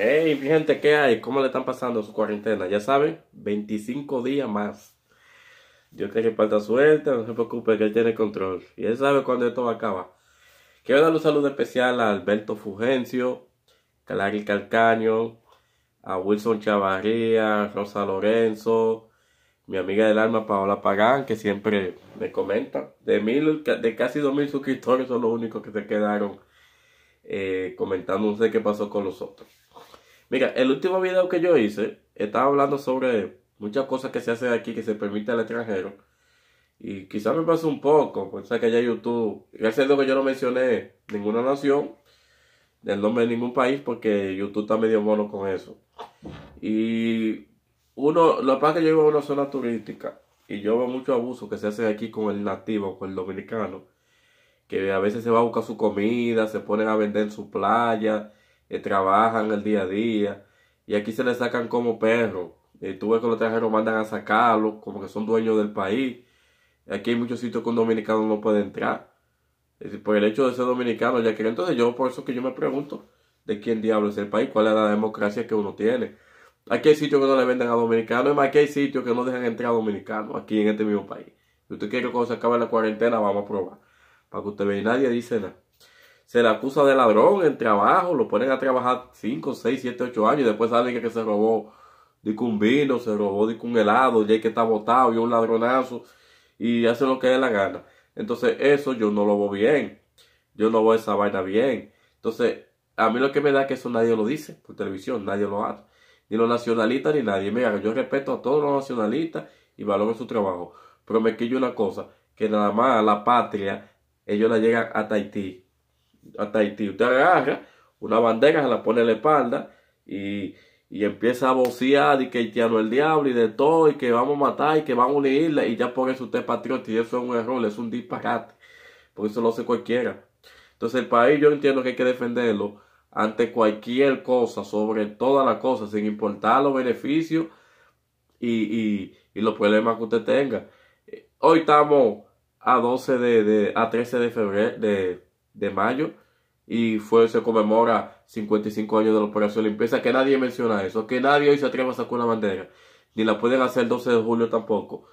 Hey, gente, ¿qué hay? ¿Cómo le están pasando su cuarentena? Ya saben, 25 días más. Dios te falta suerte, no se preocupe, que él tiene control. Y él sabe cuándo esto acaba. Quiero dar un saludo especial a Alberto Fugencio, Calari Calcaño, a Wilson Chavarría, Rosa Lorenzo, mi amiga del alma Paola Pagán, que siempre me comenta. De, mil, de casi 2.000 suscriptores son los únicos que se quedaron eh, comentando, no sé qué pasó con los otros. Mira, el último video que yo hice estaba hablando sobre muchas cosas que se hacen aquí que se permite al extranjero. Y quizás me pasó un poco, pues que ya YouTube, gracias a que yo no mencioné ninguna nación, del nombre de ningún país, porque YouTube está medio mono con eso. Y uno, lo que pasa es que yo vivo en una zona turística y yo veo mucho abuso que se hace aquí con el nativo, con el dominicano que a veces se va a buscar su comida, se ponen a vender en su playa, eh, trabajan el día a día, y aquí se le sacan como perro. Y eh, tú ves que los extranjeros mandan a sacarlos, como que son dueños del país. Aquí hay muchos sitios que un dominicano no puede entrar. por el hecho de ser dominicano, ya que entonces yo, por eso que yo me pregunto de quién diablo es el país, cuál es la democracia que uno tiene. Aquí hay sitios que no le venden a dominicanos, es más, aquí hay sitios que no dejan entrar a dominicanos, aquí en este mismo país. Si usted quiere cuando se acabe la cuarentena, vamos a probar para que usted vea. Y nadie dice nada. Se le acusa de ladrón en trabajo, lo ponen a trabajar 5, 6, 7, 8 años y después alguien que, se robó de un vino, se robó de un helado, Y ya que está botado, y un ladronazo y hace lo que dé la gana. Entonces eso yo no lo veo bien. Yo no veo esa vaina bien. Entonces, a mí lo que me da es que eso nadie lo dice por televisión, nadie lo hace. Ni los nacionalistas ni nadie. Mira, yo respeto a todos los nacionalistas y valoro su trabajo. Pero me quillo una cosa, que nada más la patria ellos la llegan a Tahití. A Tahití. Usted agarra una bandera, se la pone en la espalda y, empieza a vocear de que haitiano el diablo y de todo y que vamos a matar y que vamos a unirla y ya por eso usted es patriota y eso es un error, es un disparate. Por eso lo hace cualquiera. Entonces el país yo entiendo que hay que defenderlo ante cualquier cosa, sobre todas las cosas, sin importar los beneficios y los problemas que usted tenga. Eh, hoy estamos a 12 de, a 13 de febrero de, mayo y fue se conmemora 55 años de la operación limpieza que nadie menciona eso que nadie hoy se atreva a sacar una bandera ni la pueden hacer el 12 de julio tampoco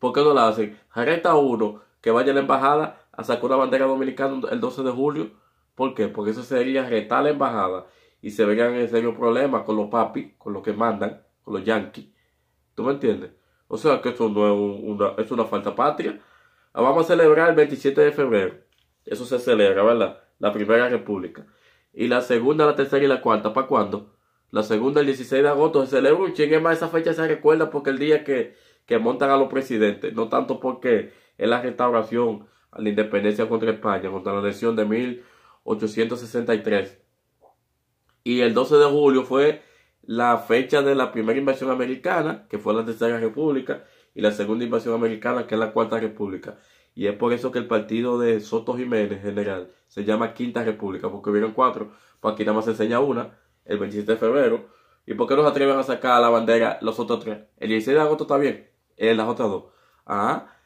¿por qué no la hacen? jareta uno que vaya a la embajada a sacar una bandera dominicana el 12 de julio ¿por porque eso sería retar la embajada y se verían en serio problemas con los papis con los que mandan con los yanquis ¿tú me entiendes? o sea que esto no es una, es una falta patria vamos a celebrar el 27 de febrero. Eso se celebra, ¿verdad? La primera república. Y la segunda, la tercera y la cuarta. ¿Para cuándo? La segunda, el 16 de agosto, se celebra un chingue más. Esa fecha se recuerda porque el día que, que montan a los presidentes. No tanto porque es la restauración a la independencia contra España, contra la elección de 1863. Y el 12 de julio fue la fecha de la primera invasión americana, que fue la Tercera República y la segunda invasión americana, que es la Cuarta República. Y es por eso que el partido de Soto Jiménez, general, se llama Quinta República, porque hubieron cuatro, pues aquí nada más se enseña una, el 27 de febrero. ¿Y por qué nos atreven a sacar la bandera los otros tres? El 16 de agosto está bien, en las otras dos. Ajá. Ah,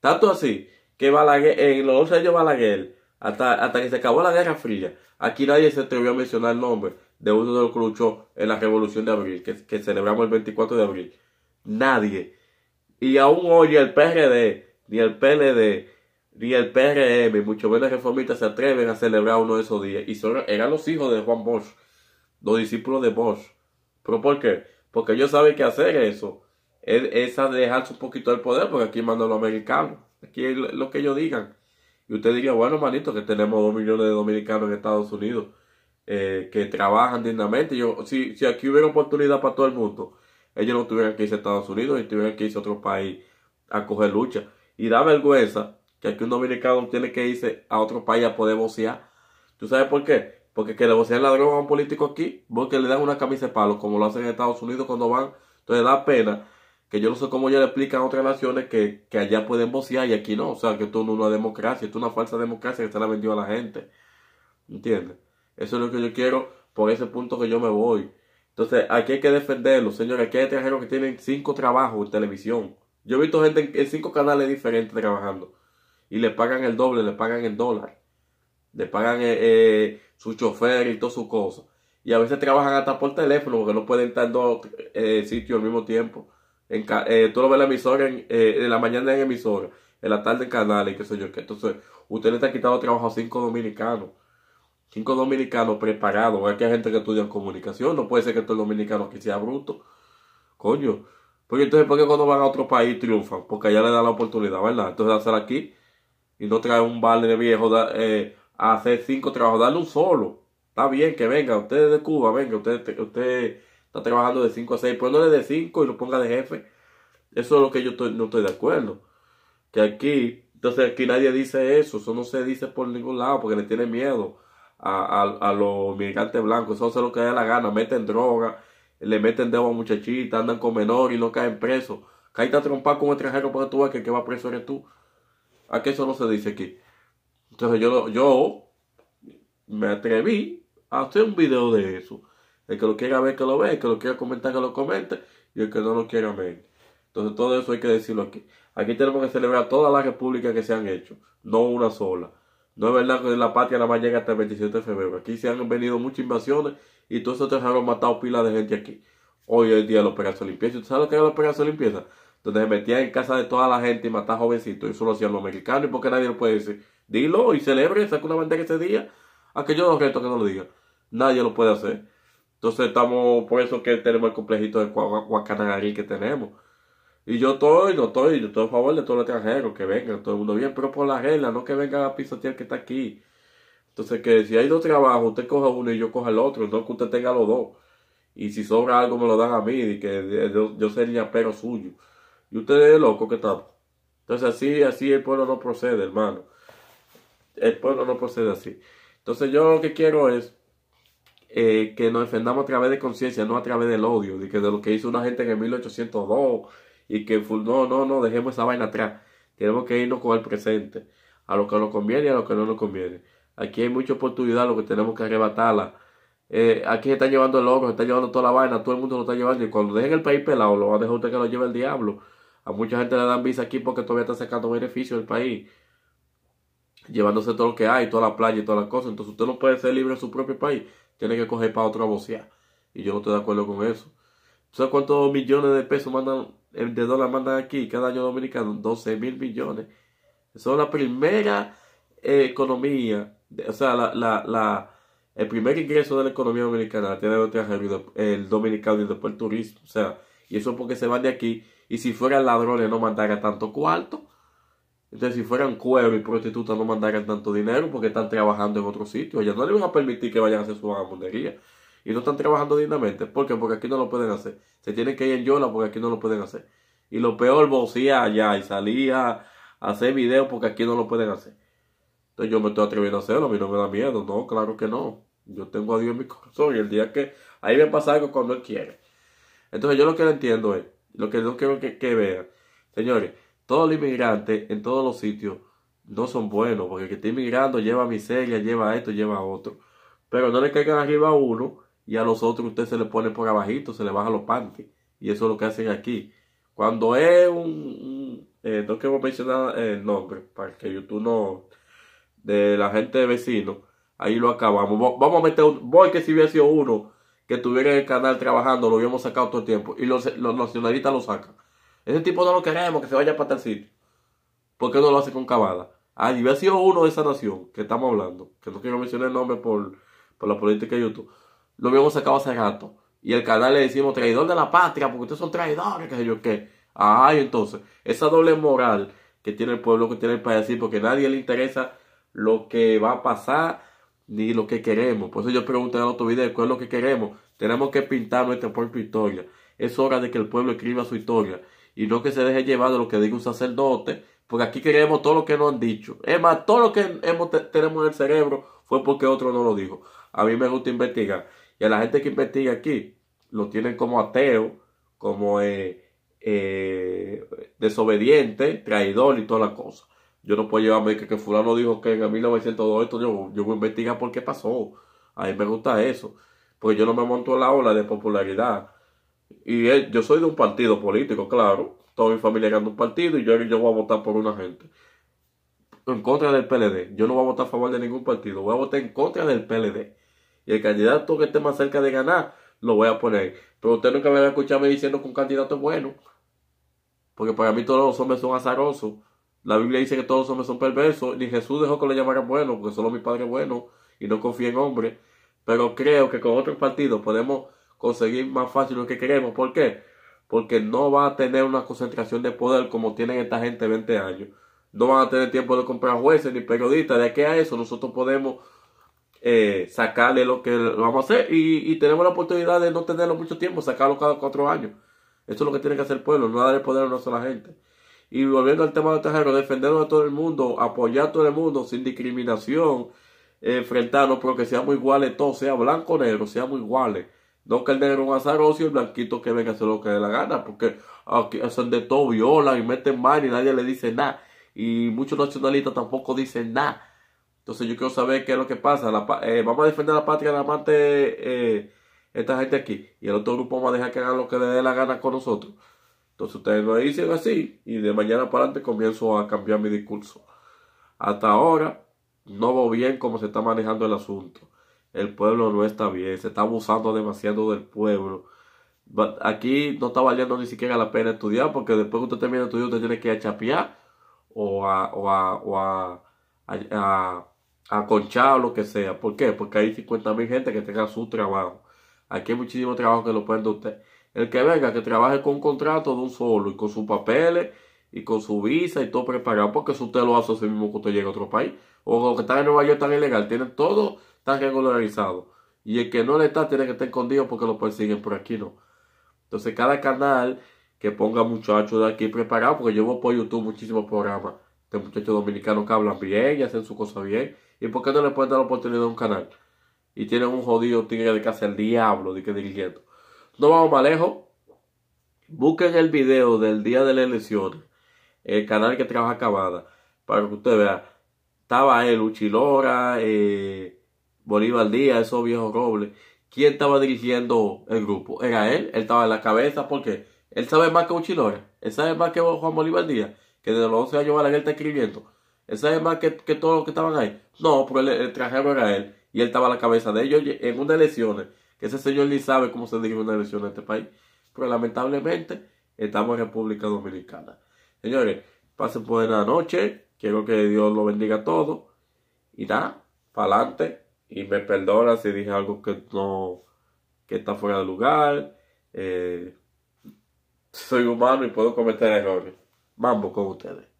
tanto así que Balaguer, en los 11 años Balaguer, hasta, que se acabó la Guerra Fría, aquí nadie se atrevió a mencionar el nombre de uno de los cruchos. en la Revolución de Abril, que, que celebramos el 24 de abril. Nadie. Y aún hoy el PRD, ni el PLD, ni el PRM, mucho menos reformistas, se atreven a celebrar uno de esos días. Y son, eran los hijos de Juan Bosch, los discípulos de Bosch. ¿Pero por qué? Porque ellos saben que hacer eso es, es dejarse un poquito del poder, porque aquí mandan los americanos. Aquí es lo que ellos digan. Y usted diría, bueno, manito, que tenemos dos millones de dominicanos en Estados Unidos eh, que trabajan dignamente. Yo, si aquí hubiera oportunidad para todo el mundo, ellos no tuvieran que irse a Estados Unidos y tuvieran que irse a otro país a coger lucha. Y da vergüenza que aquí un dominicano tiene que irse a otro país a poder vocear. ¿Tú sabes por qué? Porque que le vocean la droga a un político aquí, porque le dan una camisa de palo, como lo hacen en Estados Unidos cuando van. Entonces da pena que yo no sé cómo ya le explican a otras naciones que, que allá pueden vocear y aquí no. O sea, que esto no es una democracia, esto es una falsa democracia que se la vendió a la gente. ¿Entiendes? Eso es lo que yo quiero, por ese punto que yo me voy. Entonces, aquí hay que defenderlo, señores. Aquí hay extranjeros que tienen cinco trabajos en televisión. Yo he visto gente en, cinco canales diferentes trabajando. Y le pagan el doble, le pagan el dólar. Le pagan eh, eh, su chofer y todas sus cosas. Y a veces trabajan hasta por teléfono porque no pueden estar en dos eh, sitios al mismo tiempo. En, tú lo ves en la emisora, en, la mañana en emisora, en la tarde en canales, qué sé yo Entonces, usted le está quitando trabajo a cinco dominicanos. Cinco dominicanos preparados. Aquí hay gente que estudia comunicación. No puede ser que estos dominicanos que sea bruto. Coño. Porque entonces, ¿por qué cuando van a otro país triunfan? Porque allá le dan la oportunidad, ¿verdad? Entonces, hacer aquí y no traer un balde de viejo eh, a hacer cinco trabajos, darle un solo. Está bien que venga, usted de Cuba, venga, usted, usted está trabajando de cinco a 6, póngale pues de cinco y lo ponga de jefe. Eso es lo que yo no estoy de acuerdo. Que aquí, entonces aquí nadie dice eso, eso no se dice por ningún lado porque le tiene miedo a, a, los migrantes blancos, eso se lo que da la gana, meten droga, le meten dedo a muchachitas, andan con menores y no caen presos. Caíste a trompar con un extranjero porque tú ves que el que va preso eres tú. ¿A eso no se dice aquí? Entonces yo, yo me atreví a hacer un video de eso. El que lo quiera ver, que lo vea. El que lo quiera comentar, que lo comente. Y el que no lo quiera ver. Entonces todo eso hay que decirlo aquí. Aquí tenemos que celebrar todas las repúblicas que se han hecho. No una sola. No es verdad que la patria la más llega hasta el 27 de febrero. Aquí se han venido muchas invasiones y todos ustedes han matado pilas de gente aquí. Hoy es el día de los operación de limpieza. ¿Tú sabes lo que era la operación de limpieza? Donde se metían en casa de toda la gente y mataban jovencitos. Eso lo hacían los americanos y porque nadie lo puede decir. Dilo y celebre, saca una bandera ese día. Aquellos no que no lo diga. Nadie lo puede hacer. Entonces estamos, por eso que tenemos el complejito de Guacanagarí que tenemos. Y yo estoy, no estoy, yo estoy a favor de todos los extranjeros, que venga todo el mundo bien, pero por la regla, no que venga a pisotear que está aquí. Entonces, que si hay dos trabajos, usted coja uno y yo coja el otro, no que usted tenga los dos. Y si sobra algo, me lo dan a mí, y que yo, sería pero suyo. Y usted es loco que tal? Entonces, así, así el pueblo no procede, hermano. El pueblo no procede así. Entonces, yo lo que quiero es eh, que nos defendamos a través de conciencia, no a través del odio, de, que de lo que hizo una gente en el 1802 y que no, no, no, dejemos esa vaina atrás. Tenemos que irnos con el presente, a lo que nos conviene y a lo que no nos conviene. Aquí hay mucha oportunidad, lo que tenemos que arrebatarla. Eh, aquí se está llevando el oro, se están llevando toda la vaina, todo el mundo lo está llevando. Y cuando dejen el país pelado, lo va a dejar usted que lo lleve el diablo. A mucha gente le dan visa aquí porque todavía está sacando beneficio del país. Llevándose todo lo que hay, toda la playa y todas las cosas. Entonces usted no puede ser libre en su propio país. Tiene que coger para otra vocea. Y yo no estoy de acuerdo con eso. ¿Sabes cuántos millones de pesos mandan de dólares mandan aquí cada año dominicano, 12 mil millones. son la primera eh, economía, o sea, la, la, la, el primer ingreso de la economía dominicana tiene el el dominicano y después el turismo. O sea, y eso porque se van de aquí. Y si fueran ladrones no mandaran tanto cuarto. Entonces, si fueran cuero y prostitutas no mandaran tanto dinero porque están trabajando en otro sitio. Ya no le van a permitir que vayan a hacer su vagabundería y no están trabajando dignamente. ¿Por qué? Porque aquí no lo pueden hacer. Se tienen que ir en Yola porque aquí no lo pueden hacer. Y lo peor, vocía allá y salía a hacer videos porque aquí no lo pueden hacer. Entonces yo me estoy atreviendo a hacerlo, a mí no me da miedo. No, claro que no. Yo tengo a Dios en mi corazón y el día que ahí me pasa algo cuando Él quiere. Entonces yo lo que le entiendo es, lo que no quiero que, que vean, señores, todos los inmigrantes en todos los sitios no son buenos, porque el que está inmigrando lleva miseria, lleva esto, lleva otro. Pero no le caigan arriba a uno y a los otros usted se le pone por abajito, se le baja los panques. Y eso es lo que hacen aquí. Cuando es un... Eh, no quiero mencionar el nombre para que YouTube no... De la gente de vecino. Ahí lo acabamos. Vamos a meter un... Voy que si hubiera sido uno que estuviera en el canal trabajando, lo hubiéramos sacado todo el tiempo. Y los, nacionalistas lo sacan. Ese tipo no lo queremos, que se vaya para tal sitio. ¿Por no lo hace con cabada Ah, y hubiera sido uno de esa nación que estamos hablando. Que no quiero mencionar el nombre por, por la política de YouTube lo habíamos sacado hace rato. Y el canal le decimos traidor de la patria, porque ustedes son traidores, Que sé yo qué. Ay, entonces, esa doble moral que tiene el pueblo, que tiene el país, porque nadie le interesa lo que va a pasar ni lo que queremos. Por eso yo pregunté en otro video, ¿cuál es lo que queremos? Tenemos que pintar nuestra propia historia. Es hora de que el pueblo escriba su historia y no que se deje llevar de lo que diga un sacerdote, porque aquí queremos todo lo que nos han dicho. Es más, todo lo que hemos, tenemos en el cerebro fue porque otro no lo dijo. A mí me gusta investigar. Y a la gente que investiga aquí, lo tienen como ateo, como eh, eh, desobediente, traidor y toda la cosa. Yo no puedo llevarme que, fulano dijo que en 1902 esto yo, voy a investigar por qué pasó. A mí me gusta eso. Porque yo no me monto en la ola de popularidad. Y eh, yo soy de un partido político, claro. Toda mi familia era un partido y yo, yo voy a votar por una gente. En contra del PLD. Yo no voy a votar a favor de ningún partido. Voy a votar en contra del PLD y el candidato que esté más cerca de ganar lo voy a poner. Pero usted nunca me va a escucharme diciendo que un candidato es bueno, porque para mí todos los hombres son azarosos. La Biblia dice que todos los hombres son perversos, ni Jesús dejó que lo llamara bueno, porque solo mi padre es bueno y no confía en hombres. Pero creo que con otros partidos podemos conseguir más fácil lo que queremos. ¿Por qué? Porque no va a tener una concentración de poder como tienen esta gente 20 años. No van a tener tiempo de comprar jueces ni periodistas. De qué a eso nosotros podemos eh, sacarle lo que vamos a hacer y, tenemos la oportunidad de no tenerlo mucho tiempo, sacarlo cada cuatro años. Eso es lo que tiene que hacer el pueblo, no darle poder a una sola gente. Y volviendo al tema del terreno, Defendernos a todo el mundo, apoyar a todo el mundo sin discriminación, eh, enfrentarnos, pero que seamos iguales todos, sea blanco o negro, seamos iguales. No que el negro un azaroso y el blanquito que venga a hacer lo que dé la gana, porque aquí hacen de todo, violan y meten mal y nadie le dice nada. Y muchos nacionalistas tampoco dicen nada. Entonces yo quiero saber qué es lo que pasa. Eh, vamos a defender la patria de la eh, esta gente aquí. Y el otro grupo va a dejar que hagan lo que le dé la gana con nosotros. Entonces ustedes lo dicen así y de mañana para adelante comienzo a cambiar mi discurso. Hasta ahora no veo bien cómo se está manejando el asunto. El pueblo no está bien, se está abusando demasiado del pueblo. Aquí no está valiendo ni siquiera la pena estudiar porque después que usted termina de estudiar usted tiene que a chapear o o o a, a aconchado, lo que sea. ¿Por qué? Porque hay 50.000 mil gente que tenga su trabajo. Aquí hay muchísimo trabajo que lo pueden usted. El que venga, que trabaje con un contrato de un solo y con sus papeles y con su visa y todo preparado, porque si usted lo hace así mismo que usted llega a otro país, o que está en Nueva York están ilegal, tiene todo tan regularizado. Y el que no le está tiene que estar escondido porque lo persiguen por aquí, no. Entonces, cada canal que ponga muchachos de aquí preparados, porque yo voy por YouTube muchísimos programas de muchachos dominicanos que hablan bien y hacen su cosa bien ¿Y por qué no le pueden dar la oportunidad a un canal? Y tienen un jodido tigre de casa, el diablo, de que dirigiendo. No vamos más lejos. Busquen el video del día de la elecciones. El canal que trabaja acabada. Para que usted vea. Estaba él, eh, Uchilora, eh, Bolívar Díaz, esos viejos robles. ¿Quién estaba dirigiendo el grupo? Era él. Él estaba en la cabeza porque él sabe más que Uchilora. Él sabe más que Juan Bolívar Díaz. Que desde los 11 años va a él está escribiendo. Él sabe más que, que todos los que estaban ahí. No, pero el, traje trajero era él. Y él estaba a la cabeza de ellos en unas elecciones. Que ese señor ni sabe cómo se dirige una elección en este país. Pero lamentablemente estamos en República Dominicana. Señores, pasen buena noche. Quiero que Dios lo bendiga a todos. Y da para adelante. Y me perdona si dije algo que no, que está fuera de lugar. Eh, soy humano y puedo cometer errores. Mambo con ustedes.